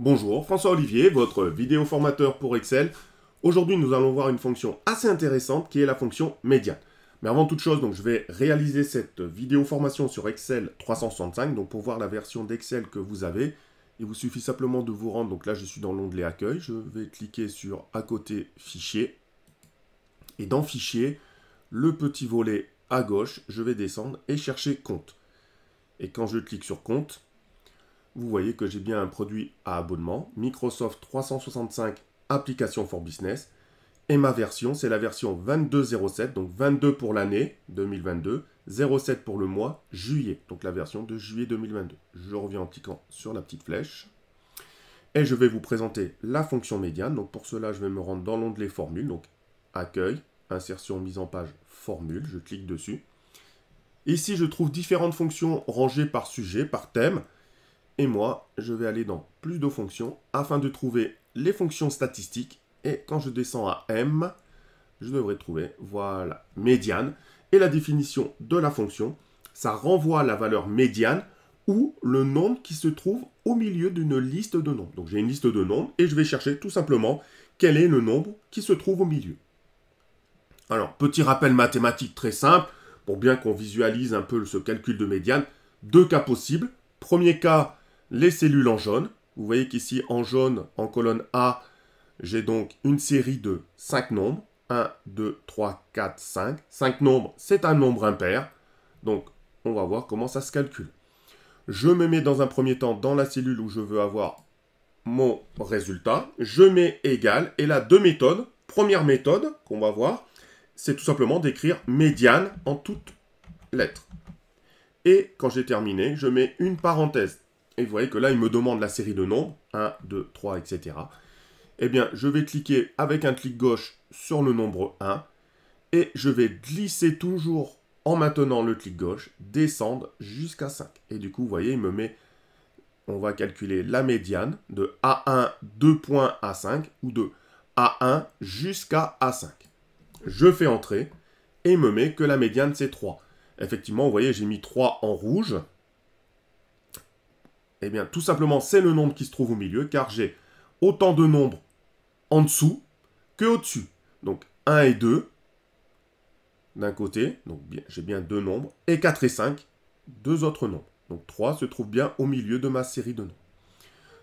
Bonjour, François Olivier, votre vidéo formateur pour Excel. Aujourd'hui, nous allons voir une fonction assez intéressante qui est la fonction médiane. Mais avant toute chose, donc, je vais réaliser cette vidéo formation sur Excel 365. Donc pour voir la version d'Excel que vous avez, il vous suffit simplement de vous rendre. Donc là, je suis dans l'onglet Accueil. Je vais cliquer sur à côté Fichier. Et dans Fichier, le petit volet à gauche, je vais descendre et chercher Compte. Et quand je clique sur Compte, vous voyez que j'ai bien un produit à abonnement, Microsoft 365 Application for Business. Et ma version, c'est la version 2207, donc 22 pour l'année 2022, 07 pour le mois juillet, donc la version de juillet 2022. Je reviens en cliquant sur la petite flèche. Et je vais vous présenter la fonction médiane. Donc pour cela, je vais me rendre dans l'onglet formule, donc accueil, insertion, mise en page, formule. Je clique dessus. Ici, je trouve différentes fonctions rangées par sujet, par thème. Et moi, je vais aller dans plus de fonctions afin de trouver les fonctions statistiques. Et quand je descends à M, je devrais trouver, voilà, médiane. Et la définition de la fonction, ça renvoie la valeur médiane ou le nombre qui se trouve au milieu d'une liste de nombres. Donc j'ai une liste de nombres et je vais chercher tout simplement quel est le nombre qui se trouve au milieu. Alors, petit rappel mathématique très simple, pour bien qu'on visualise un peu ce calcul de médiane, deux cas possibles. Premier cas, les cellules en jaune. Vous voyez qu'ici, en jaune, en colonne A, j'ai donc une série de 5 nombres. 1, 2, 3, 4, 5. 5 nombres, c'est un nombre impair. Donc, on va voir comment ça se calcule. Je me mets dans un premier temps dans la cellule où je veux avoir mon résultat. Je mets égal. Et là, deux méthodes. Première méthode qu'on va voir, c'est tout simplement d'écrire médiane en toutes lettres. Et quand j'ai terminé, je mets une parenthèse et vous voyez que là, il me demande la série de nombres, 1, 2, 3, etc. Eh bien, je vais cliquer avec un clic gauche sur le nombre 1, et je vais glisser toujours en maintenant le clic gauche, descendre jusqu'à 5. Et du coup, vous voyez, il me met, on va calculer la médiane de A1, 2 A5, ou de A1 jusqu'à A5. Je fais entrer, et il me met que la médiane, c'est 3. Effectivement, vous voyez, j'ai mis 3 en rouge, eh bien, tout simplement, c'est le nombre qui se trouve au milieu, car j'ai autant de nombres en dessous que au-dessus. Donc, 1 et 2, d'un côté, donc j'ai bien deux nombres, et 4 et 5, deux autres nombres. Donc 3 se trouve bien au milieu de ma série de nombres.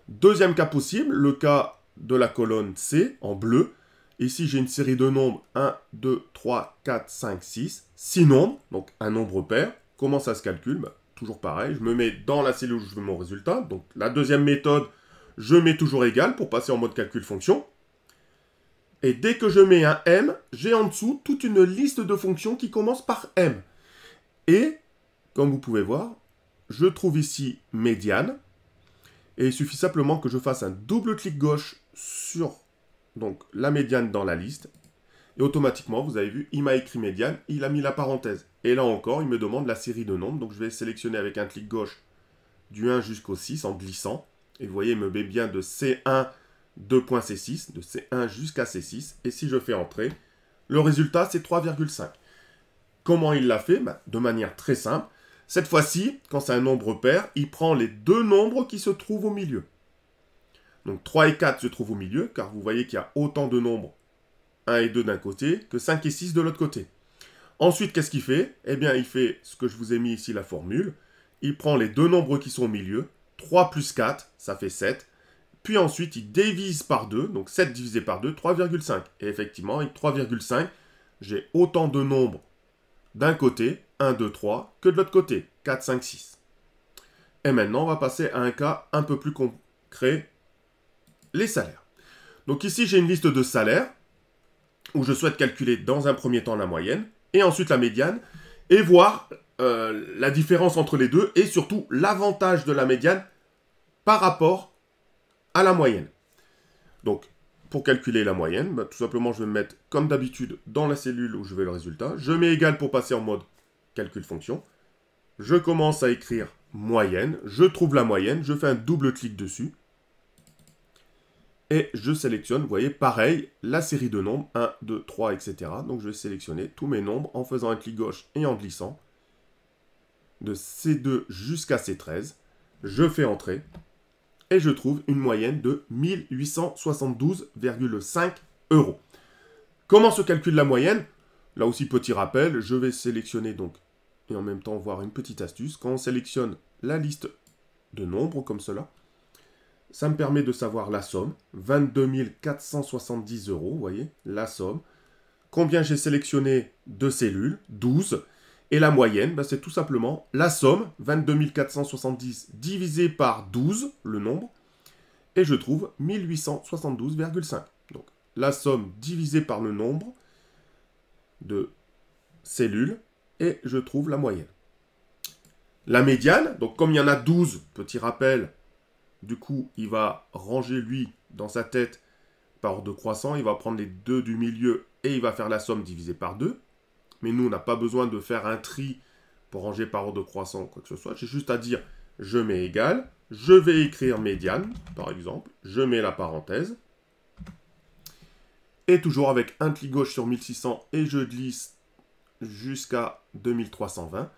Deuxième cas possible, le cas de la colonne C, en bleu. Ici, j'ai une série de nombres 1, 2, 3, 4, 5, 6, 6 nombres, donc un nombre pair. Comment ça se calcule bah, toujours pareil, je me mets dans la cellule où je veux mon résultat. Donc la deuxième méthode, je mets toujours égal pour passer en mode calcul fonction. Et dès que je mets un m, j'ai en dessous toute une liste de fonctions qui commence par m. Et, comme vous pouvez voir, je trouve ici médiane. Et il suffit simplement que je fasse un double clic gauche sur donc, la médiane dans la liste. Et automatiquement, vous avez vu, il m'a écrit médiane, il a mis la parenthèse. Et là encore, il me demande la série de nombres. Donc je vais sélectionner avec un clic gauche du 1 jusqu'au 6 en glissant. Et vous voyez, il me met bien de C1, 2.C6, de C1 jusqu'à C6. Et si je fais entrer, le résultat, c'est 3,5. Comment il l'a fait ben, De manière très simple. Cette fois-ci, quand c'est un nombre pair, il prend les deux nombres qui se trouvent au milieu. Donc 3 et 4 se trouvent au milieu, car vous voyez qu'il y a autant de nombres 1 et 2 d'un côté que 5 et 6 de l'autre côté. Ensuite, qu'est-ce qu'il fait Eh bien, il fait ce que je vous ai mis ici, la formule. Il prend les deux nombres qui sont au milieu. 3 plus 4, ça fait 7. Puis ensuite, il divise par 2. Donc 7 divisé par 2, 3,5. Et effectivement, avec 3,5, j'ai autant de nombres d'un côté, 1, 2, 3, que de l'autre côté, 4, 5, 6. Et maintenant, on va passer à un cas un peu plus concret, les salaires. Donc ici, j'ai une liste de salaires où je souhaite calculer dans un premier temps la moyenne et ensuite la médiane, et voir euh, la différence entre les deux, et surtout l'avantage de la médiane par rapport à la moyenne. Donc, pour calculer la moyenne, bah, tout simplement, je vais me mettre, comme d'habitude, dans la cellule où je vais le résultat. Je mets égal pour passer en mode calcul fonction. Je commence à écrire moyenne. Je trouve la moyenne. Je fais un double clic dessus et je sélectionne, vous voyez, pareil, la série de nombres, 1, 2, 3, etc. Donc je vais sélectionner tous mes nombres en faisant un clic gauche et en glissant. De C2 jusqu'à C13, je fais entrer, et je trouve une moyenne de 1872,5 euros. Comment se calcule la moyenne Là aussi, petit rappel, je vais sélectionner donc, et en même temps voir une petite astuce, quand on sélectionne la liste de nombres comme cela, ça me permet de savoir la somme, 22 470 euros, vous voyez, la somme. Combien j'ai sélectionné de cellules, 12. Et la moyenne, bah, c'est tout simplement la somme, 22 470 divisé par 12, le nombre, et je trouve 1872,5. Donc la somme divisée par le nombre de cellules, et je trouve la moyenne. La médiane, donc comme il y en a 12, petit rappel, du coup, il va ranger lui dans sa tête par ordre croissant. Il va prendre les deux du milieu et il va faire la somme divisée par deux. Mais nous, on n'a pas besoin de faire un tri pour ranger par ordre croissant ou quoi que ce soit. J'ai juste à dire je mets égal. Je vais écrire médiane, par exemple. Je mets la parenthèse. Et toujours avec un clic gauche sur 1600 et je glisse jusqu'à 2320.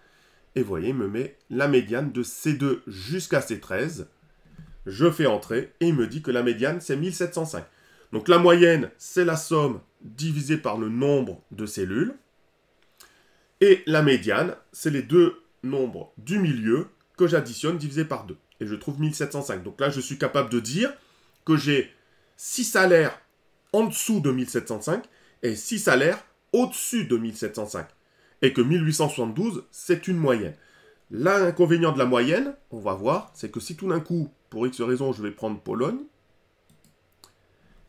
Et voyez, il me met la médiane de C2 jusqu'à C13 je fais entrer et il me dit que la médiane, c'est 1705. Donc la moyenne, c'est la somme divisée par le nombre de cellules. Et la médiane, c'est les deux nombres du milieu que j'additionne divisé par 2. Et je trouve 1705. Donc là, je suis capable de dire que j'ai 6 salaires en dessous de 1705 et 6 salaires au-dessus de 1705. Et que 1872, c'est une moyenne. L'inconvénient de la moyenne, on va voir, c'est que si tout d'un coup, pour X raisons, je vais prendre Pologne.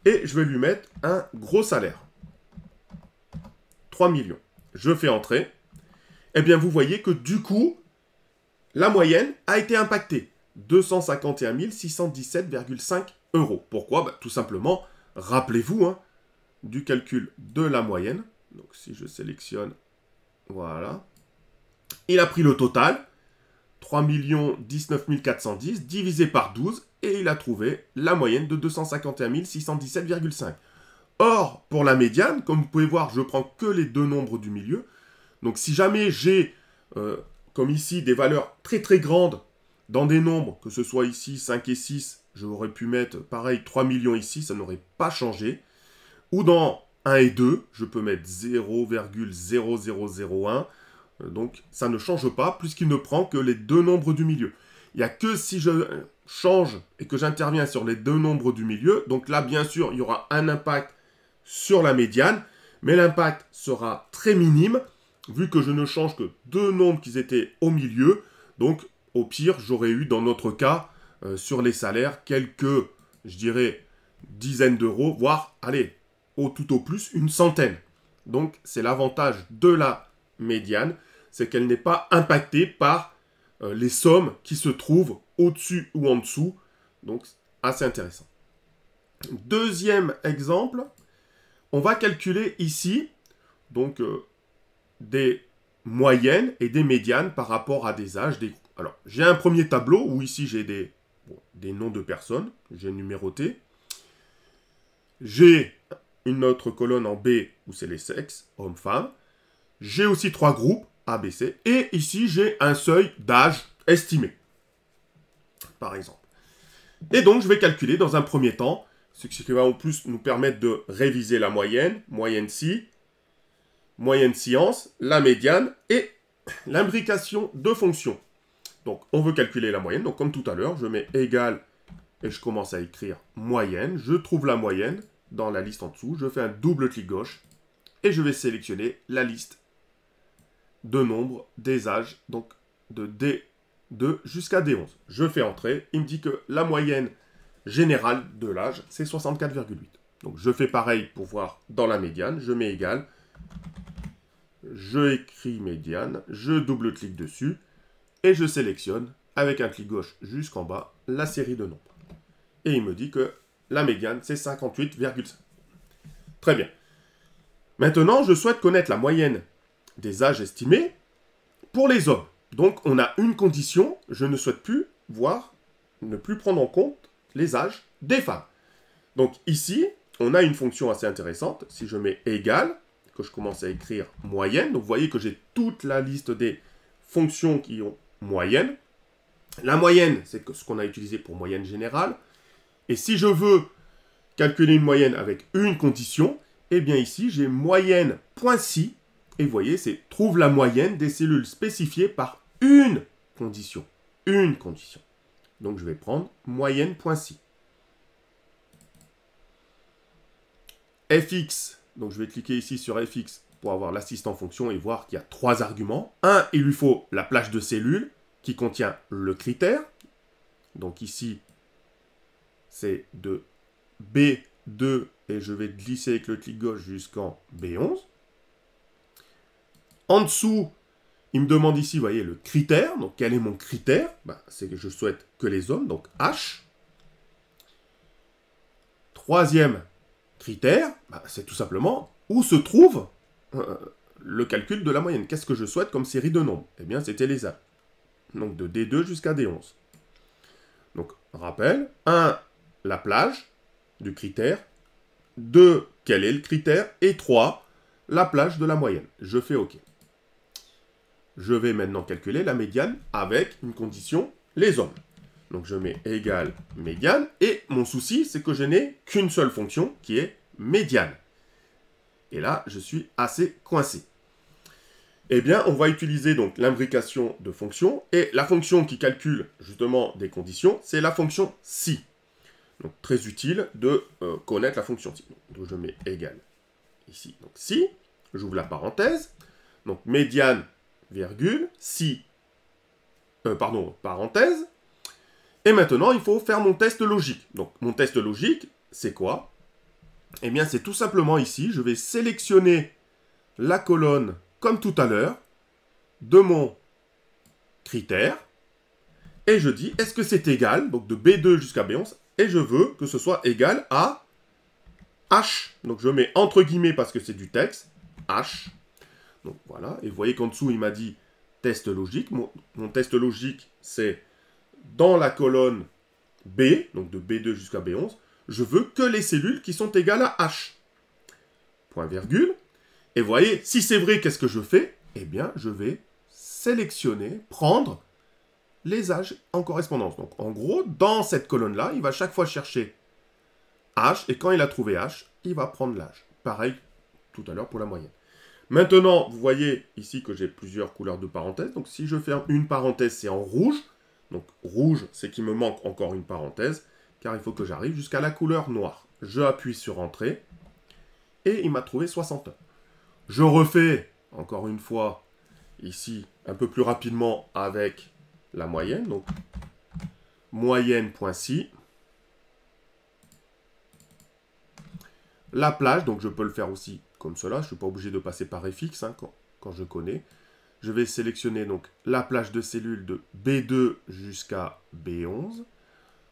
Et je vais lui mettre un gros salaire. 3 millions. Je fais entrer. Eh bien, vous voyez que du coup, la moyenne a été impactée. 251 617,5 euros. Pourquoi bah, Tout simplement, rappelez-vous hein, du calcul de la moyenne. Donc si je sélectionne, voilà. Il a pris le total, 3 19 410 divisé par 12 et il a trouvé la moyenne de 251 617,5. Or, pour la médiane, comme vous pouvez voir, je prends que les deux nombres du milieu. Donc si jamais j'ai, euh, comme ici, des valeurs très très grandes dans des nombres, que ce soit ici 5 et 6, j'aurais pu mettre pareil 3 millions ici, ça n'aurait pas changé. Ou dans 1 et 2, je peux mettre 0,0001. Euh, donc ça ne change pas puisqu'il ne prend que les deux nombres du milieu. Il n'y a que si je change et que j'interviens sur les deux nombres du milieu. Donc là, bien sûr, il y aura un impact sur la médiane, mais l'impact sera très minime vu que je ne change que deux nombres qui étaient au milieu. Donc au pire, j'aurais eu dans notre cas euh, sur les salaires quelques, je dirais, dizaines d'euros, voire, allez, au tout au plus, une centaine. Donc c'est l'avantage de la médiane c'est qu'elle n'est pas impactée par euh, les sommes qui se trouvent au-dessus ou en dessous. Donc, assez intéressant. Deuxième exemple, on va calculer ici donc euh, des moyennes et des médianes par rapport à des âges, des Alors, j'ai un premier tableau où ici j'ai des, des noms de personnes, j'ai numéroté. J'ai une autre colonne en B où c'est les sexes, hommes-femmes. J'ai aussi trois groupes, ABC. Et ici, j'ai un seuil d'âge estimé, par exemple. Et donc, je vais calculer dans un premier temps, ce qui va en plus nous permettre de réviser la moyenne, moyenne ci moyenne science, la médiane et l'imbrication de fonctions. Donc, on veut calculer la moyenne. Donc, comme tout à l'heure, je mets égal et je commence à écrire moyenne. Je trouve la moyenne dans la liste en dessous. Je fais un double clic gauche et je vais sélectionner la liste de nombres, des âges, donc de D2 jusqu'à D11. Je fais entrer, il me dit que la moyenne générale de l'âge, c'est 64,8. Donc je fais pareil pour voir dans la médiane, je mets égal, je écris médiane, je double-clique dessus, et je sélectionne, avec un clic gauche jusqu'en bas, la série de nombres. Et il me dit que la médiane, c'est 58,5. Très bien. Maintenant, je souhaite connaître la moyenne des âges estimés pour les hommes. Donc on a une condition, je ne souhaite plus voir, ne plus prendre en compte les âges des femmes. Donc ici, on a une fonction assez intéressante. Si je mets égal, que je commence à écrire moyenne, donc vous voyez que j'ai toute la liste des fonctions qui ont moyenne. La moyenne, c'est ce qu'on a utilisé pour moyenne générale. Et si je veux calculer une moyenne avec une condition, eh bien ici, j'ai moyenne.si et vous voyez, c'est trouve la moyenne des cellules spécifiées par une condition. Une condition. Donc je vais prendre moyenne fx, donc je vais cliquer ici sur fx pour avoir l'assistant fonction et voir qu'il y a trois arguments. Un, il lui faut la plage de cellules qui contient le critère. Donc ici, c'est de B2 et je vais glisser avec le clic gauche jusqu'en B11. En dessous, il me demande ici, vous voyez, le critère. Donc, quel est mon critère bah, C'est que je souhaite que les hommes, donc H. Troisième critère, bah, c'est tout simplement où se trouve euh, le calcul de la moyenne. Qu'est-ce que je souhaite comme série de nombres Eh bien, c'était les A. Donc, de D2 jusqu'à D11. Donc, rappel, 1, la plage du critère. 2, quel est le critère Et 3, la plage de la moyenne. Je fais OK je vais maintenant calculer la médiane avec une condition, les hommes. Donc je mets égale médiane, et mon souci, c'est que je n'ai qu'une seule fonction, qui est médiane. Et là, je suis assez coincé. Eh bien, on va utiliser donc l'imbrication de fonctions, et la fonction qui calcule justement des conditions, c'est la fonction si. Donc très utile de euh, connaître la fonction si. Donc je mets égale ici, donc si, j'ouvre la parenthèse, donc médiane virgule, si, euh, pardon, parenthèse. Et maintenant, il faut faire mon test logique. Donc, mon test logique, c'est quoi Eh bien, c'est tout simplement ici, je vais sélectionner la colonne, comme tout à l'heure, de mon critère, et je dis, est-ce que c'est égal, donc de B2 jusqu'à B11, et je veux que ce soit égal à H. Donc, je mets entre guillemets parce que c'est du texte, H donc voilà, et vous voyez qu'en dessous, il m'a dit test logique. Mon, test logique, c'est dans la colonne B, donc de B2 jusqu'à B11, je veux que les cellules qui sont égales à H. Point virgule. Et vous voyez, si c'est vrai, qu'est-ce que je fais Eh bien, je vais sélectionner, prendre les âges en correspondance. Donc en gros, dans cette colonne-là, il va chaque fois chercher H, et quand il a trouvé H, il va prendre l'âge. Pareil tout à l'heure pour la moyenne. Maintenant, vous voyez ici que j'ai plusieurs couleurs de parenthèses. Donc si je ferme une parenthèse, c'est en rouge. Donc rouge, c'est qu'il me manque encore une parenthèse, car il faut que j'arrive jusqu'à la couleur noire. Je appuie sur Entrée, et il m'a trouvé 61. Je refais, encore une fois, ici, un peu plus rapidement avec la moyenne. Donc moyenne.si. La plage, donc je peux le faire aussi comme cela. Je ne suis pas obligé de passer par FX hein, quand, je connais. Je vais sélectionner donc la plage de cellules de B2 jusqu'à B11.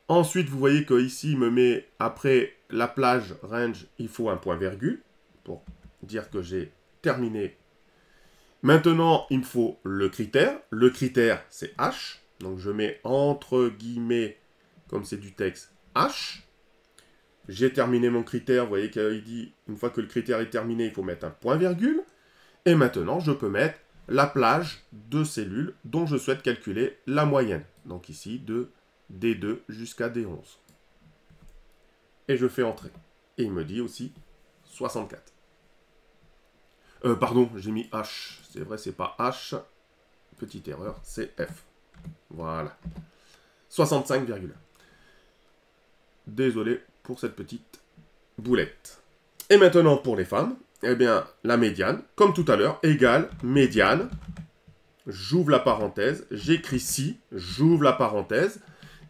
Ensuite, vous voyez qu'ici, il me met, après la plage range, il faut un point virgule pour dire que j'ai terminé. Maintenant, il me faut le critère. Le critère, c'est H. Donc, je mets entre guillemets, comme c'est du texte, H j'ai terminé mon critère, vous voyez qu'il dit, une fois que le critère est terminé, il faut mettre un point-virgule. Et maintenant, je peux mettre la plage de cellules dont je souhaite calculer la moyenne. Donc ici, de D2 jusqu'à D11. Et je fais entrer. Et il me dit aussi 64. Euh, pardon, j'ai mis H. C'est vrai, c'est pas H. Petite erreur, c'est F. Voilà. 65,1. Désolé pour cette petite boulette. Et maintenant, pour les femmes, eh bien, la médiane, comme tout à l'heure, égale médiane. J'ouvre la parenthèse, j'écris si, j'ouvre la parenthèse.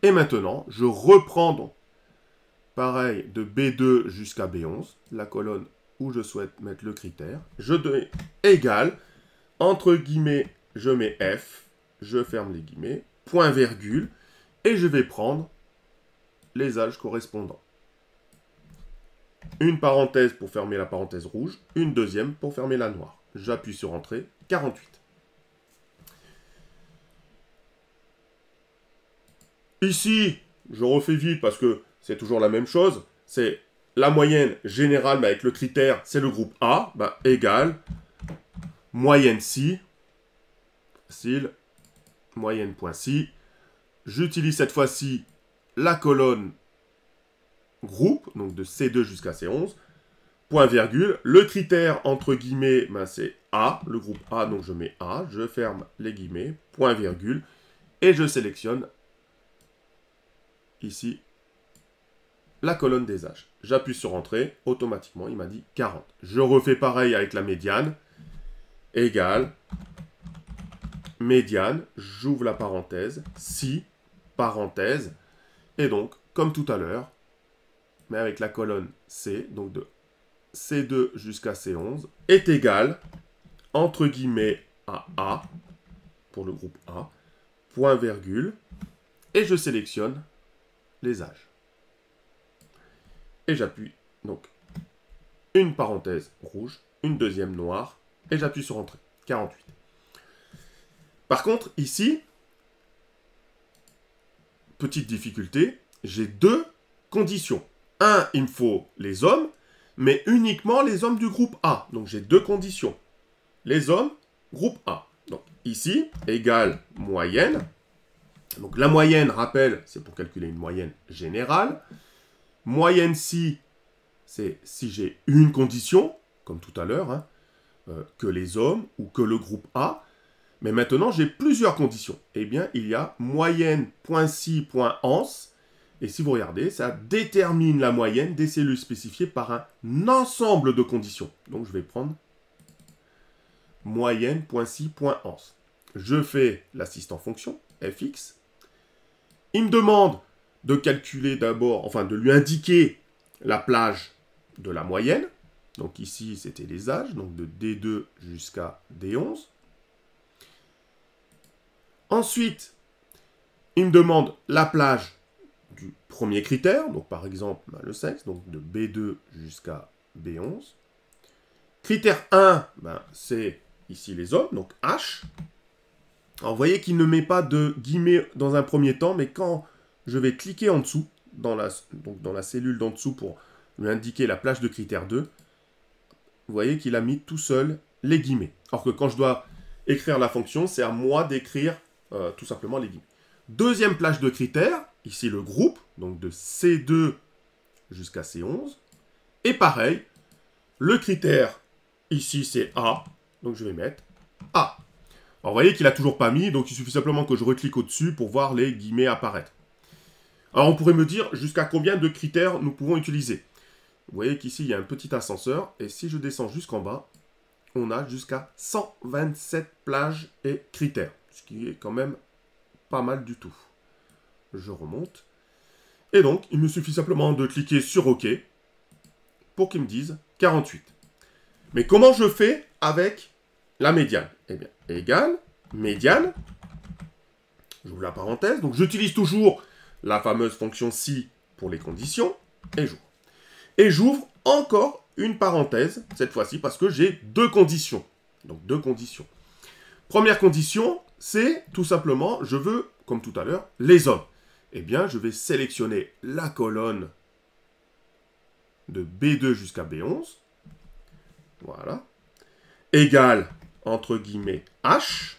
Et maintenant, je reprends pareil, de B2 jusqu'à B11, la colonne où je souhaite mettre le critère. Je donne égal, entre guillemets, je mets F, je ferme les guillemets, point virgule, et je vais prendre les âges correspondants. Une parenthèse pour fermer la parenthèse rouge, une deuxième pour fermer la noire. J'appuie sur Entrée, 48. Ici, je refais vite parce que c'est toujours la même chose, c'est la moyenne générale, mais avec le critère, c'est le groupe A, bah, égale moyenne si, point si. J'utilise cette fois-ci la colonne groupe, donc de C2 jusqu'à C11, point virgule. Le critère entre guillemets, ben, c'est A, le groupe A, donc je mets A, je ferme les guillemets, point virgule, et je sélectionne ici la colonne des âges. J'appuie sur Entrée, automatiquement il m'a dit 40. Je refais pareil avec la médiane, égale, médiane, j'ouvre la parenthèse, si, parenthèse, et donc, comme tout à l'heure, mais avec la colonne C, donc de C2 jusqu'à C11, est égal, entre guillemets, à A, pour le groupe A, point virgule, et je sélectionne les âges. Et j'appuie donc une parenthèse rouge, une deuxième noire, et j'appuie sur Entrée, 48. Par contre, ici, petite difficulté, j'ai deux conditions. 1, il me faut les hommes, mais uniquement les hommes du groupe A. Donc j'ai deux conditions. Les hommes, groupe A. Donc ici, égale moyenne. Donc la moyenne, rappel, c'est pour calculer une moyenne générale. Moyenne si, c'est si j'ai une condition, comme tout à l'heure, hein, euh, que les hommes ou que le groupe A. Mais maintenant, j'ai plusieurs conditions. Eh bien, il y a moyenne.si.ans et si vous regardez, ça détermine la moyenne des cellules spécifiées par un ensemble de conditions. Donc je vais prendre moyenne, Je fais l'assistant fonction, fx. Il me demande de calculer d'abord, enfin de lui indiquer la plage de la moyenne. Donc ici, c'était les âges, donc de D2 jusqu'à D11. Ensuite, il me demande la plage du premier critère, donc par exemple bah, le sexe, donc de B2 jusqu'à B11. Critère 1, bah, c'est ici les hommes, donc H. Alors vous voyez qu'il ne met pas de guillemets dans un premier temps, mais quand je vais cliquer en dessous, dans la, donc dans la cellule d'en dessous pour lui indiquer la plage de critère 2, vous voyez qu'il a mis tout seul les guillemets. Alors que quand je dois écrire la fonction, c'est à moi d'écrire euh, tout simplement les guillemets. Deuxième plage de critères, ici le groupe, donc de C2 jusqu'à C11. Et pareil, le critère ici c'est A, donc je vais mettre A. Alors vous voyez qu'il n'a toujours pas mis, donc il suffit simplement que je reclique au-dessus pour voir les guillemets apparaître. Alors on pourrait me dire jusqu'à combien de critères nous pouvons utiliser. Vous voyez qu'ici il y a un petit ascenseur, et si je descends jusqu'en bas, on a jusqu'à 127 plages et critères, ce qui est quand même pas mal du tout je remonte. Et donc, il me suffit simplement de cliquer sur OK pour qu'il me dise 48. Mais comment je fais avec la médiane Eh bien, égale, médiane, j'ouvre la parenthèse, donc j'utilise toujours la fameuse fonction si pour les conditions, et j'ouvre. Et j'ouvre encore une parenthèse, cette fois-ci, parce que j'ai deux conditions. Donc deux conditions. Première condition, c'est tout simplement, je veux, comme tout à l'heure, les hommes eh bien, je vais sélectionner la colonne de B2 jusqu'à B11. Voilà. Égal entre guillemets, H.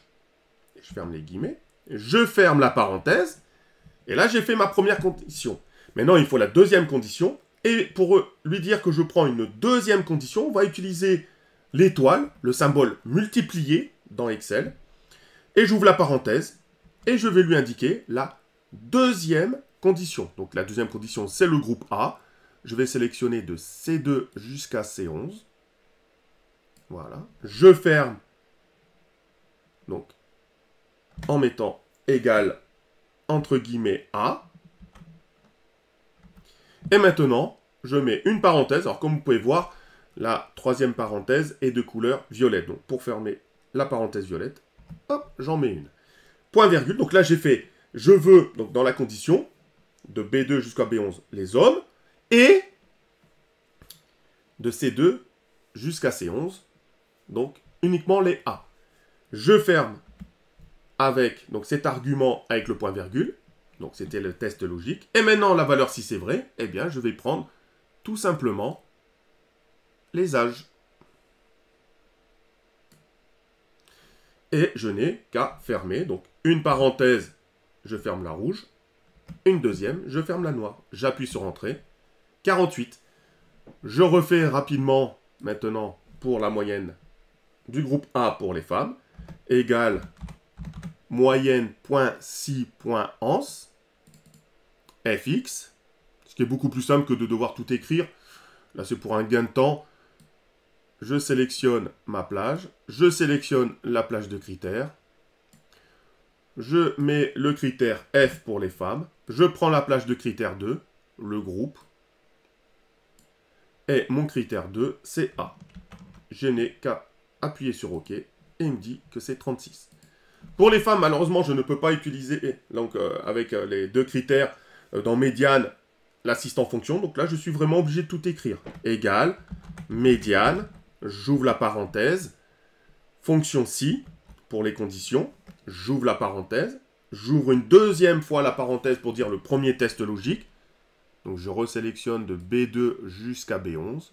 je ferme les guillemets. Je ferme la parenthèse. Et là, j'ai fait ma première condition. Maintenant, il faut la deuxième condition. Et pour lui dire que je prends une deuxième condition, on va utiliser l'étoile, le symbole multiplié dans Excel. Et j'ouvre la parenthèse. Et je vais lui indiquer la Deuxième condition, donc la deuxième condition, c'est le groupe A. Je vais sélectionner de C2 jusqu'à C11. Voilà. Je ferme, donc, en mettant égal entre guillemets A. Et maintenant, je mets une parenthèse. Alors, comme vous pouvez voir, la troisième parenthèse est de couleur violette. Donc, pour fermer la parenthèse violette, hop, j'en mets une. Point virgule. Donc là, j'ai fait je veux, donc dans la condition, de B2 jusqu'à B11, les hommes, et de C2 jusqu'à C11, donc uniquement les A. Je ferme avec donc cet argument avec le point virgule, donc c'était le test logique, et maintenant la valeur si c'est vrai, eh bien je vais prendre tout simplement les âges. Et je n'ai qu'à fermer, donc une parenthèse je ferme la rouge. Une deuxième, je ferme la noire. J'appuie sur Entrée. 48. Je refais rapidement maintenant pour la moyenne du groupe A pour les femmes. Égale moyenne fx. Ce qui est beaucoup plus simple que de devoir tout écrire. Là, c'est pour un gain de temps. Je sélectionne ma plage. Je sélectionne la plage de critères je mets le critère F pour les femmes, je prends la plage de critère 2, le groupe, et mon critère 2, c'est A. Je n'ai qu'à appuyer sur OK, et il me dit que c'est 36. Pour les femmes, malheureusement, je ne peux pas utiliser, donc euh, avec euh, les deux critères, euh, dans médiane, l'assistant fonction, donc là, je suis vraiment obligé de tout écrire. Égal, médiane, j'ouvre la parenthèse, fonction si, pour les conditions, j'ouvre la parenthèse, j'ouvre une deuxième fois la parenthèse pour dire le premier test logique. Donc je resélectionne de B2 jusqu'à B11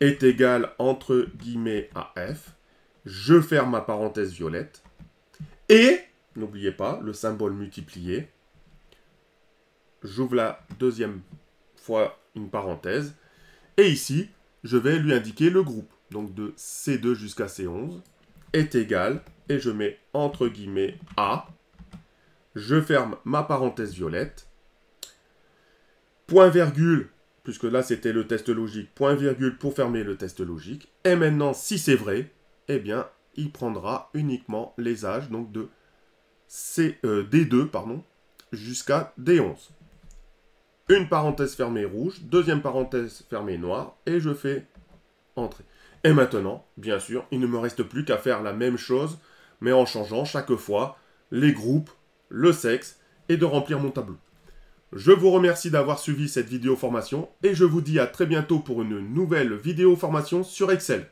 est égal entre guillemets à F. Je ferme ma parenthèse violette. Et, n'oubliez pas, le symbole multiplié. J'ouvre la deuxième fois une parenthèse. Et ici, je vais lui indiquer le groupe. Donc de C2 jusqu'à C11 est égal, et je mets entre guillemets A, je ferme ma parenthèse violette, point virgule, puisque là c'était le test logique, point virgule pour fermer le test logique, et maintenant si c'est vrai, eh bien il prendra uniquement les âges, donc de C, euh, D2 jusqu'à D11. Une parenthèse fermée rouge, deuxième parenthèse fermée noire, et je fais entrer. Et maintenant, bien sûr, il ne me reste plus qu'à faire la même chose, mais en changeant chaque fois les groupes, le sexe, et de remplir mon tableau. Je vous remercie d'avoir suivi cette vidéo formation et je vous dis à très bientôt pour une nouvelle vidéo formation sur Excel.